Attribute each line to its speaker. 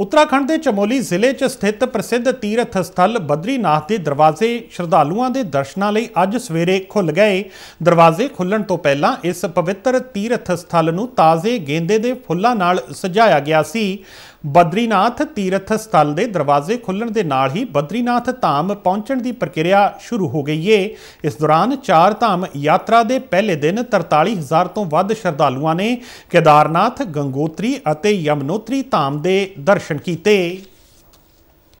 Speaker 1: ਉੱਤਰਾਖੰਡ ਦੇ ਚਮੋਲੀ ਜ਼ਿਲ੍ਹੇ 'ਚ ਸਥਿਤ ਪ੍ਰਸਿੱਧ ਤੀਰਥ ਸਥਲ ਬਦਰੀਨਾਥ ਦੇ ਦਰਵਾਜ਼ੇ ਸ਼ਰਧਾਲੂਆਂ ਦੇ ਦਰਸ਼ਨਾਂ ਲਈ ਅੱਜ ਸਵੇਰੇ ਖੁੱਲ ਗਏ ਦਰਵਾਜ਼ੇ ਖੁੱਲਣ ਤੋਂ ਪਹਿਲਾਂ ਇਸ ਪਵਿੱਤਰ ਤੀਰਥ ਸਥਲ ਨੂੰ ਤਾਜ਼ੇ ਗੇਂਦੇ ਦੇ ਫੁੱਲਾਂ ਨਾਲ ਸਜਾਇਆ ਗਿਆ ਸੀ ਬਦਰੀਨਾਥ ਤੀਰਥ ਸਥਲ ਦੇ ਦਰਵਾਜ਼ੇ ਖੁੱਲਣ ਦੇ ਨਾਲ ਹੀ ਬਦਰੀਨਾਥ ਧਾਮ ਪਹੁੰਚਣ ਦੀ ਪ੍ਰਕਿਰਿਆ ਸ਼ੁਰੂ ਹੋ ਗਈ ਏ ਇਸ ਦੌਰਾਨ ਚਾਰ ਧਾਮ ਯਾਤਰਾ ਦੇ ਪਹਿਲੇ ਦਿਨ 43000 ਤੋਂ ਵੱਧ ਸ਼ਰਧਾਲੂਆਂ ਨੇ ਕੇਦਾਰਨਾਥ ਗੰਗੋਤਰੀ ਅਤੇ ਯਮਨੋਤਰੀ ਧਾਮ ਦੇ ਦਰਸ਼ਨ ਕੀਤੇ